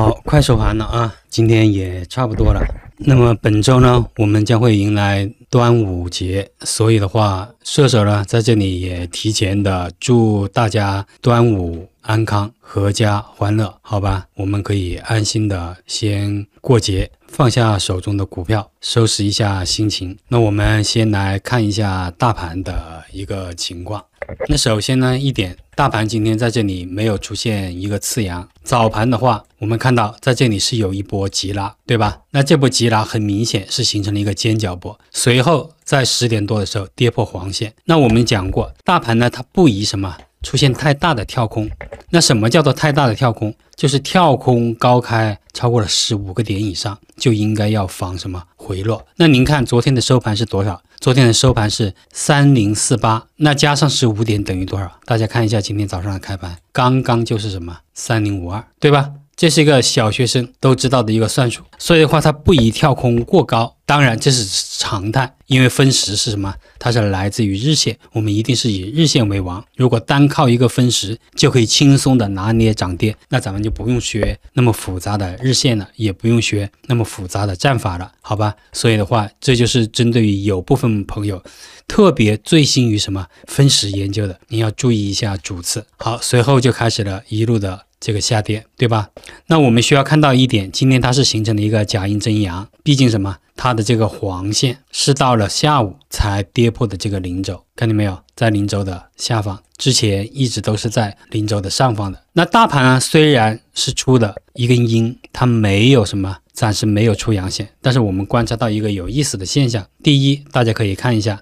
好，快收盘了啊，今天也差不多了。那么本周呢，我们将会迎来端午节，所以的话，射手呢在这里也提前的祝大家端午安康，阖家欢乐，好吧？我们可以安心的先过节。放下手中的股票，收拾一下心情。那我们先来看一下大盘的一个情况。那首先呢，一点，大盘今天在这里没有出现一个次阳。早盘的话，我们看到在这里是有一波急拉，对吧？那这波急拉很明显是形成了一个尖角波，随后在十点多的时候跌破黄线。那我们讲过，大盘呢，它不宜什么？出现太大的跳空，那什么叫做太大的跳空？就是跳空高开超过了十五个点以上，就应该要防什么回落。那您看昨天的收盘是多少？昨天的收盘是三零四八，那加上十五点等于多少？大家看一下今天早上的开盘，刚刚就是什么三零五二，对吧？这是一个小学生都知道的一个算术，所以的话，它不宜跳空过高。当然，这是常态，因为分时是什么？它是来自于日线，我们一定是以日线为王。如果单靠一个分时就可以轻松的拿捏涨跌，那咱们就不用学那么复杂的日线了，也不用学那么复杂的战法了，好吧？所以的话，这就是针对于有部分朋友特别醉心于什么分时研究的，你要注意一下主次。好，随后就开始了一路的。这个下跌，对吧？那我们需要看到一点，今天它是形成了一个假阴真阳。毕竟什么，它的这个黄线是到了下午才跌破的这个零轴，看见没有？在零轴的下方，之前一直都是在零轴的上方的。那大盘虽然是出了一根阴，它没有什么，暂时没有出阳线，但是我们观察到一个有意思的现象。第一，大家可以看一下。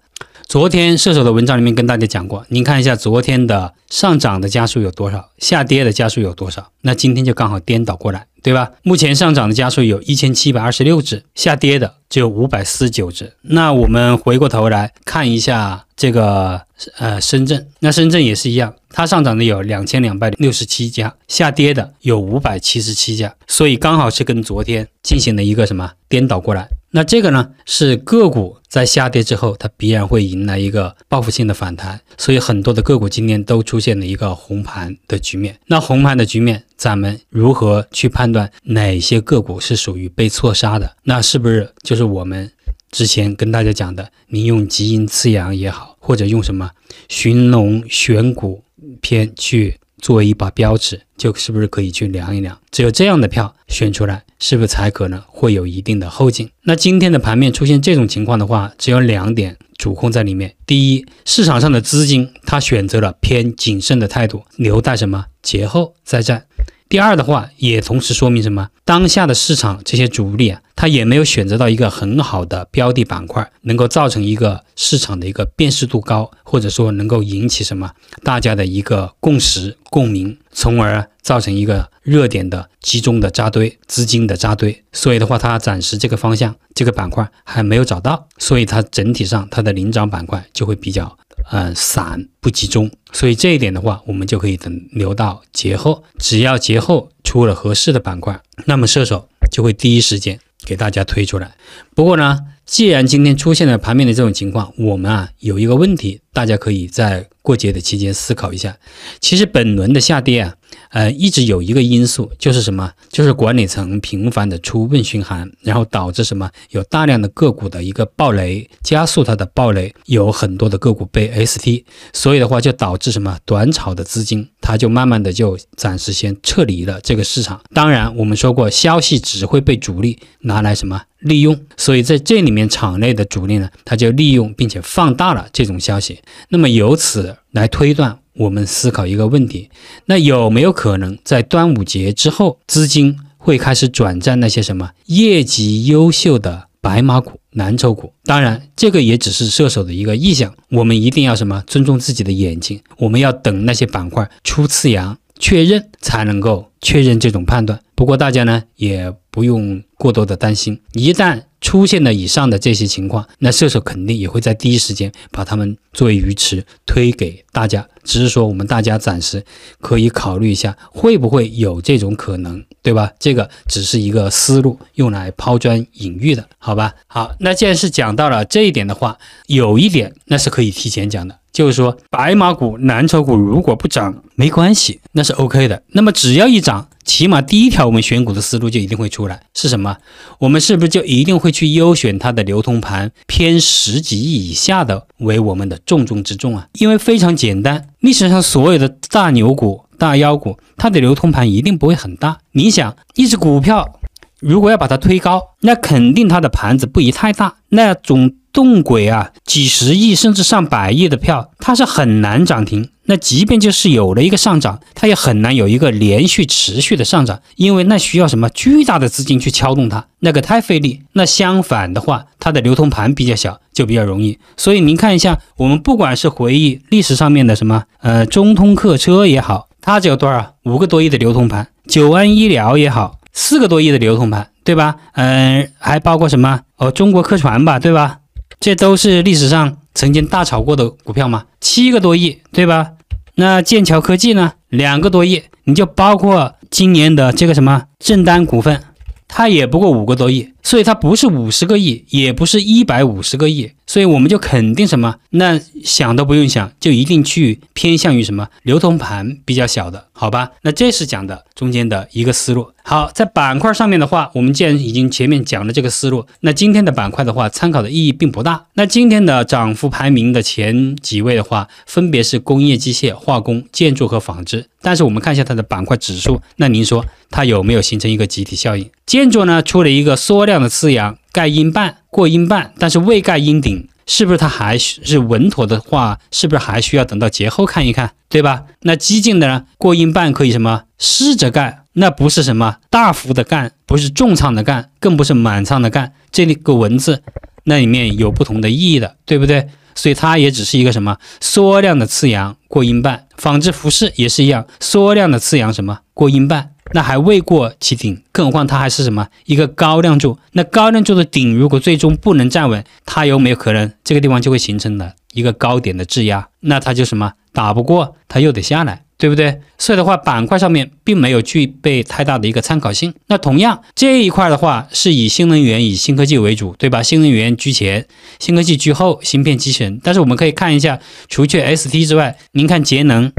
昨天射手的文章里面跟大家讲过，您看一下昨天的上涨的家数有多少，下跌的家数有多少？那今天就刚好颠倒过来，对吧？目前上涨的家数有一千七百二十六只，下跌的只有五百四十九只。那我们回过头来看一下这个呃深圳，那深圳也是一样，它上涨的有两千两百六十七家，下跌的有五百七十七家，所以刚好是跟昨天进行了一个什么颠倒过来。那这个呢，是个股在下跌之后，它必然会迎来一个报复性的反弹，所以很多的个股今天都出现了一个红盘的局面。那红盘的局面，咱们如何去判断哪些个股是属于被错杀的？那是不是就是我们之前跟大家讲的，您用极阴次阳也好，或者用什么寻龙选股篇去？作为一把标尺，就是不是可以去量一量？只有这样的票选出来，是不是才可能会有一定的后劲？那今天的盘面出现这种情况的话，只有两点主控在里面：第一，市场上的资金它选择了偏谨慎的态度，留待什么节后再战；第二的话，也同时说明什么？当下的市场这些主力啊。它也没有选择到一个很好的标的板块，能够造成一个市场的一个辨识度高，或者说能够引起什么大家的一个共识共鸣，从而造成一个热点的集中的扎堆，资金的扎堆。所以的话，它暂时这个方向这个板块还没有找到，所以它整体上它的领涨板块就会比较呃散不集中。所以这一点的话，我们就可以等留到节后，只要节后出了合适的板块，那么射手就会第一时间。给大家推出来。不过呢，既然今天出现了盘面的这种情况，我们啊有一个问题，大家可以在过节的期间思考一下。其实本轮的下跌啊。呃，一直有一个因素就是什么，就是管理层频繁的出问询函，然后导致什么，有大量的个股的一个暴雷，加速它的暴雷，有很多的个股被 ST，所以的话就导致什么，短炒的资金它就慢慢的就暂时先撤离了这个市场。当然，我们说过，消息只会被主力拿来什么利用，所以在这里面场内的主力呢，他就利用并且放大了这种消息，那么由此来推断。我们思考一个问题，那有没有可能在端午节之后，资金会开始转战那些什么业绩优秀的白马股、蓝筹股？当然，这个也只是射手的一个意向。我们一定要什么尊重自己的眼睛，我们要等那些板块出次阳确认，才能够确认这种判断。不过大家呢也不用过多的担心，一旦出现了以上的这些情况，那射手肯定也会在第一时间把他们作为鱼池推给大家。只是说我们大家暂时可以考虑一下，会不会有这种可能，对吧？这个只是一个思路，用来抛砖引玉的，好吧？好，那既然是讲到了这一点的话，有一点那是可以提前讲的。就是说，白马股、蓝筹股如果不涨没关系，那是 OK 的。那么只要一涨，起码第一条我们选股的思路就一定会出来，是什么？我们是不是就一定会去优选它的流通盘偏十几亿以下的为我们的重中之重啊？因为非常简单，历史上所有的大牛股、大妖股，它的流通盘一定不会很大。你想，一只股票。如果要把它推高，那肯定它的盘子不宜太大。那种动轨啊，几十亿甚至上百亿的票，它是很难涨停。那即便就是有了一个上涨，它也很难有一个连续持续的上涨，因为那需要什么巨大的资金去撬动它，那个太费力。那相反的话，它的流通盘比较小，就比较容易。所以您看一下，我们不管是回忆历史上面的什么，呃，中通客车也好，它只有多少五个多亿的流通盘；九安医疗也好。四个多亿的流通盘，对吧？嗯，还包括什么？哦，中国客船吧，对吧？这都是历史上曾经大炒过的股票嘛。七个多亿，对吧？那剑桥科技呢？两个多亿，你就包括今年的这个什么正丹股份，它也不过五个多亿。所以它不是五十个亿，也不是一百五十个亿，所以我们就肯定什么？那想都不用想，就一定去偏向于什么流通盘比较小的，好吧？那这是讲的中间的一个思路。好，在板块上面的话，我们既然已经前面讲了这个思路，那今天的板块的话，参考的意义并不大。那今天的涨幅排名的前几位的话，分别是工业机械、化工、建筑和纺织。但是我们看一下它的板块指数，那您说它有没有形成一个集体效应？建筑呢出了一个缩。量的次阳盖阴半过阴半，但是未盖阴顶，是不是它还是稳妥的话，是不是还需要等到节后看一看，对吧？那激进的呢？过阴半可以什么试着干，那不是什么大幅的干，不是重仓的干，更不是满仓的干，这个文字那里面有不同的意义的，对不对？所以它也只是一个什么缩量的次阳过阴半，纺织服饰也是一样，缩量的次阳什么过阴半。那还未过其顶，更何况它还是什么一个高亮柱。那高亮柱的顶，如果最终不能站稳，它有没有可能这个地方就会形成了一个高点的质压？那它就什么打不过，它又得下来，对不对？所以的话，板块上面并没有具备太大的一个参考性。那同样这一块的话，是以新能源、以新科技为主，对吧？新能源居前，新科技居后，芯片、机器人。但是我们可以看一下，除去 ST 之外，您看节能。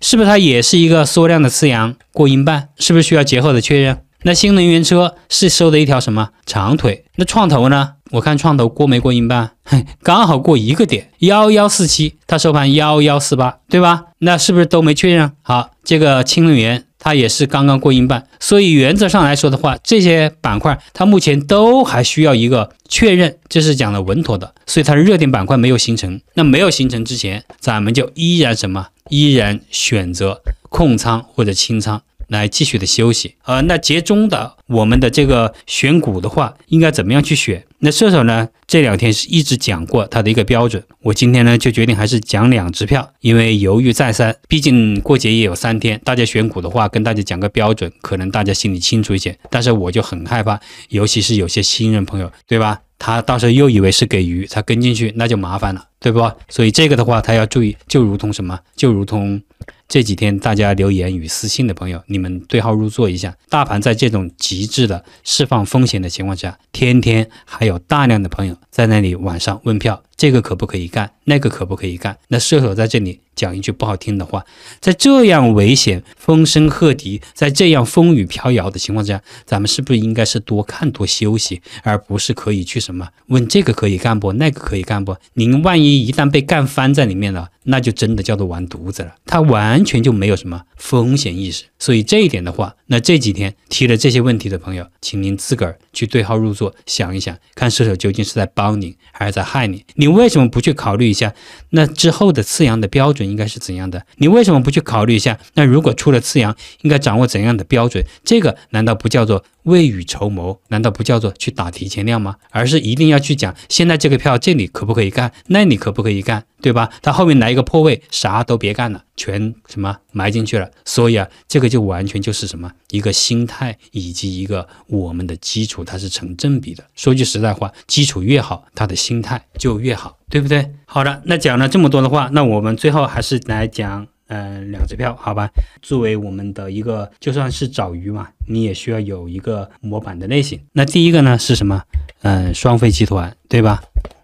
是不是它也是一个缩量的次阳过阴半？是不是需要节后的确认？那新能源车是收的一条什么长腿？那创投呢？我看创投过没过阴半？刚好过一个点，幺幺四七，它收盘幺幺四八，对吧？那是不是都没确认？好，这个氢能源。它也是刚刚过硬半，所以原则上来说的话，这些板块它目前都还需要一个确认，这是讲的稳妥的。所以它的热点板块没有形成，那没有形成之前，咱们就依然什么，依然选择控仓或者清仓来继续的休息。呃，那节中的我们的这个选股的话，应该怎么样去选？那射手呢？这两天是一直讲过他的一个标准。我今天呢就决定还是讲两只票，因为犹豫再三，毕竟过节也有三天，大家选股的话，跟大家讲个标准，可能大家心里清楚一些。但是我就很害怕，尤其是有些新人朋友，对吧？他到时候又以为是给鱼，他跟进去那就麻烦了，对不？所以这个的话，他要注意，就如同什么，就如同。这几天大家留言与私信的朋友，你们对号入座一下。大盘在这种极致的释放风险的情况下，天天还有大量的朋友在那里晚上问票，这个可不可以干，那个可不可以干？那射手在这里。讲一句不好听的话，在这样危险、风声鹤唳，在这样风雨飘摇的情况下，咱们是不是应该是多看多休息，而不是可以去什么问这个可以干不，那个可以干不？您万一一旦被干翻在里面了，那就真的叫做完犊子了。他完全就没有什么风险意识，所以这一点的话，那这几天提了这些问题的朋友，请您自个儿去对号入座，想一想，看射手究竟是在帮您还是在害你？你为什么不去考虑一下那之后的次阳的标准？应该是怎样的？你为什么不去考虑一下？那如果出了次阳，应该掌握怎样的标准？这个难道不叫做？未雨绸缪，难道不叫做去打提前量吗？而是一定要去讲，现在这个票这里可不可以干，那里可不可以干，对吧？它后面来一个破位，啥都别干了，全什么埋进去了。所以啊，这个就完全就是什么一个心态以及一个我们的基础，它是成正比的。说句实在话，基础越好，他的心态就越好，对不对？好了，那讲了这么多的话，那我们最后还是来讲。嗯，两只票，好吧，作为我们的一个，就算是找鱼嘛，你也需要有一个模板的类型。那第一个呢是什么？嗯，双飞集团，对吧？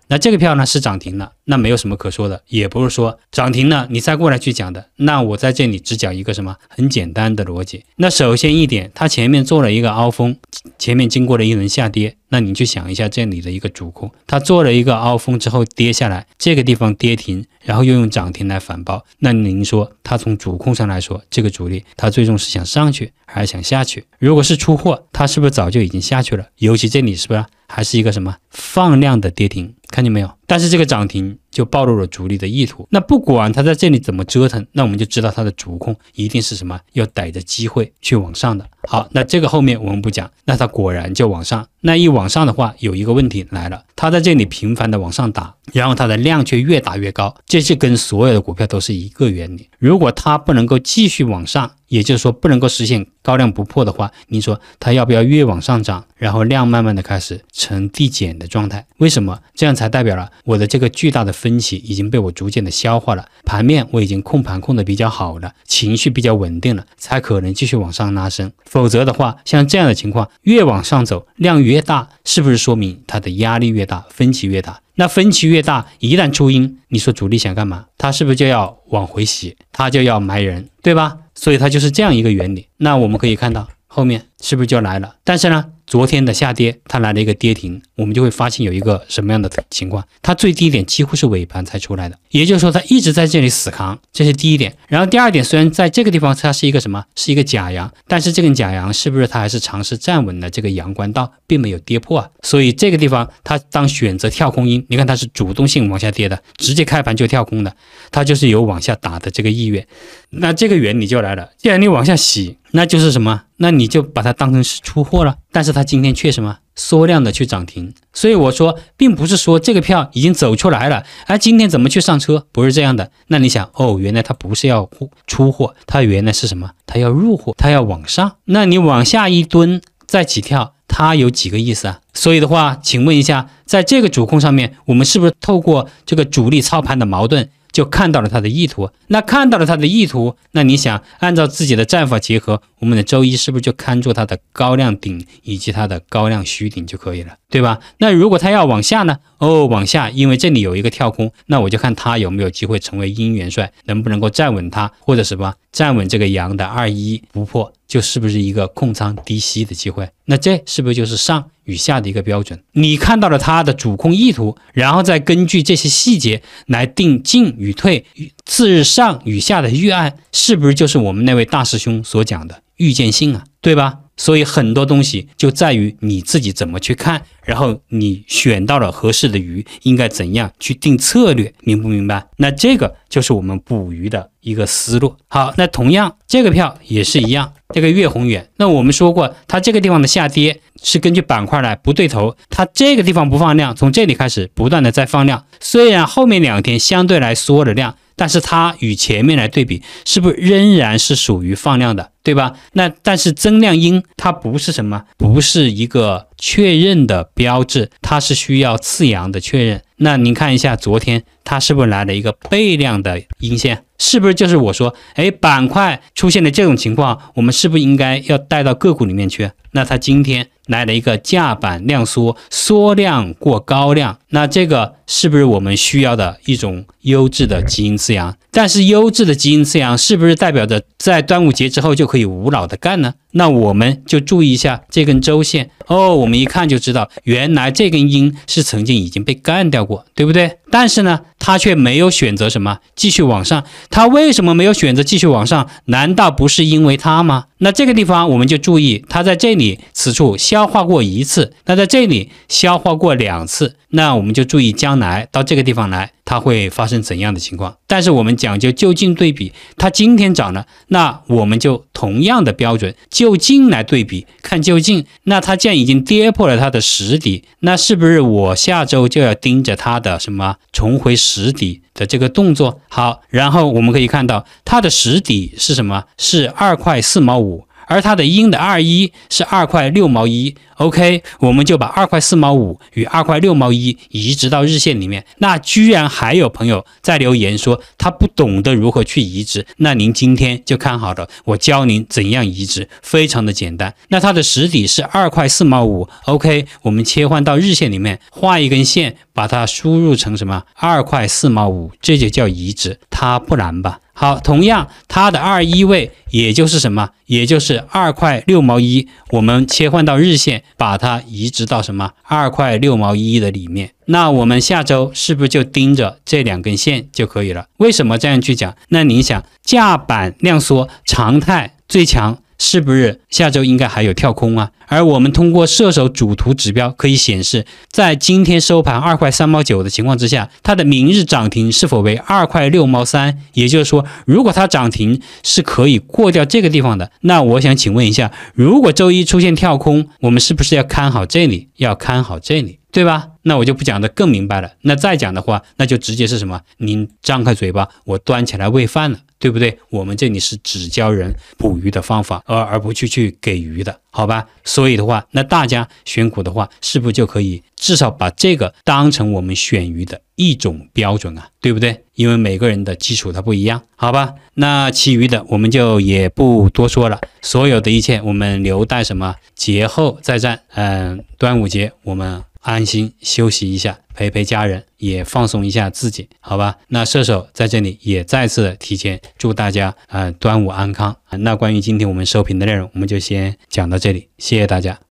那这个票呢是涨停了，那没有什么可说的，也不是说涨停了你再过来去讲的。那我在这里只讲一个什么很简单的逻辑。那首先一点，它前面做了一个凹峰，前面经过了一轮下跌。那你去想一下这里的一个主控，它做了一个凹峰之后跌下来，这个地方跌停，然后又用涨停来反包。那您说，它从主控上来说，这个主力它最终是想上去还是想下去？如果是出货，它是不是早就已经下去了？尤其这里是不是还是一个什么放量的跌停？看见没有？但是这个涨停。就暴露了主力的意图。那不管他在这里怎么折腾，那我们就知道他的主控一定是什么，要逮着机会去往上的。好，那这个后面我们不讲。那他果然就往上，那一往上的话，有一个问题来了，他在这里频繁的往上打，然后它的量却越打越高，这就跟所有的股票都是一个原理。如果它不能够继续往上，也就是说，不能够实现高量不破的话，你说它要不要越往上涨，然后量慢慢的开始呈递减的状态？为什么这样才代表了我的这个巨大的分歧已经被我逐渐的消化了？盘面我已经控盘控的比较好了，情绪比较稳定了，才可能继续往上拉升。否则的话，像这样的情况，越往上走，量越大，是不是说明它的压力越大，分歧越大？那分歧越大，一旦出阴，你说主力想干嘛？他是不是就要往回洗？他就要埋人，对吧？所以它就是这样一个原理。那我们可以看到后面是不是就来了？但是呢，昨天的下跌，它来了一个跌停。我们就会发现有一个什么样的情况，它最低点几乎是尾盘才出来的，也就是说它一直在这里死扛，这是第一点。然后第二点，虽然在这个地方它是一个什么，是一个假阳，但是这根假阳是不是它还是尝试站稳了这个阳关道，并没有跌破啊？所以这个地方它当选择跳空阴，你看它是主动性往下跌的，直接开盘就跳空的，它就是有往下打的这个意愿。那这个原理就来了，既然你往下洗，那就是什么？那你就把它当成是出货了。但是它今天却什么？缩量的去涨停，所以我说，并不是说这个票已经走出来了，而今天怎么去上车，不是这样的。那你想，哦，原来它不是要出货，它原来是什么？它要入货，它要往上。那你往下一蹲，再起跳，它有几个意思啊？所以的话，请问一下，在这个主控上面，我们是不是透过这个主力操盘的矛盾？就看到了他的意图，那看到了他的意图，那你想按照自己的战法结合，我们的周一是不是就看住它的高量顶以及它的高量虚顶就可以了，对吧？那如果它要往下呢？哦，往下，因为这里有一个跳空，那我就看它有没有机会成为阴元帅，能不能够站稳它，或者什么站稳这个阳的二一不破，就是不是一个控仓低吸的机会？那这是不是就是上？与下的一个标准，你看到了它的主控意图，然后再根据这些细节来定进与退、次日上与下的预案，是不是就是我们那位大师兄所讲的预见性啊？对吧？所以很多东西就在于你自己怎么去看，然后你选到了合适的鱼，应该怎样去定策略，明不明白？那这个就是我们捕鱼的一个思路。好，那同样这个票也是一样，这个越宏远，那我们说过它这个地方的下跌。是根据板块来不对头，它这个地方不放量，从这里开始不断的在放量，虽然后面两天相对来缩着量，但是它与前面来对比，是不是仍然是属于放量的，对吧？那但是增量阴它不是什么，不是一个确认的标志，它是需要次阳的确认。那您看一下昨天它是不是来了一个倍量的阴线，是不是就是我说，哎，板块出现了这种情况，我们是不是应该要带到个股里面去？那它今天。来了一个价板量缩，缩量过高量，那这个是不是我们需要的一种优质的基因饲养？但是优质的基因饲养是不是代表着？在端午节之后就可以无脑的干呢？那我们就注意一下这根周线哦。我们一看就知道，原来这根阴是曾经已经被干掉过，对不对？但是呢，它却没有选择什么继续往上。它为什么没有选择继续往上？难道不是因为它吗？那这个地方我们就注意，它在这里此处消化过一次，那在这里消化过两次，那我们就注意将来到这个地方来。它会发生怎样的情况？但是我们讲究就近对比，它今天涨了，那我们就同样的标准就近来对比看就近。那它既然已经跌破了它的实底，那是不是我下周就要盯着它的什么重回实底的这个动作？好，然后我们可以看到它的实底是什么？是二块四毛五。而它的阴的二一是二块六毛一，OK，我们就把二块四毛五与二块六毛一移植到日线里面。那居然还有朋友在留言说他不懂得如何去移植，那您今天就看好了，我教您怎样移植，非常的简单。那它的实体是二块四毛五，OK，我们切换到日线里面画一根线，把它输入成什么二块四毛五，这就叫移植，它不难吧？好，同样它的二一位也就是什么？也就是二块六毛一。我们切换到日线，把它移植到什么？二块六毛一的里面。那我们下周是不是就盯着这两根线就可以了？为什么这样去讲？那你想，价板量缩常态最强。是不是下周应该还有跳空啊？而我们通过射手主图指标可以显示，在今天收盘二块三毛九的情况之下，它的明日涨停是否为二块六毛三？也就是说，如果它涨停是可以过掉这个地方的，那我想请问一下，如果周一出现跳空，我们是不是要看好这里？要看好这里，对吧？那我就不讲的更明白了。那再讲的话，那就直接是什么？您张开嘴巴，我端起来喂饭了。对不对？我们这里是只教人捕鱼的方法，而而不去去给鱼的，好吧？所以的话，那大家选股的话，是不是就可以至少把这个当成我们选鱼的一种标准啊？对不对？因为每个人的基础它不一样，好吧？那其余的我们就也不多说了，所有的一切我们留待什么节后再战？嗯，端午节我们。安心休息一下，陪陪家人，也放松一下自己，好吧？那射手在这里也再次提前祝大家呃端午安康那关于今天我们收评的内容，我们就先讲到这里，谢谢大家。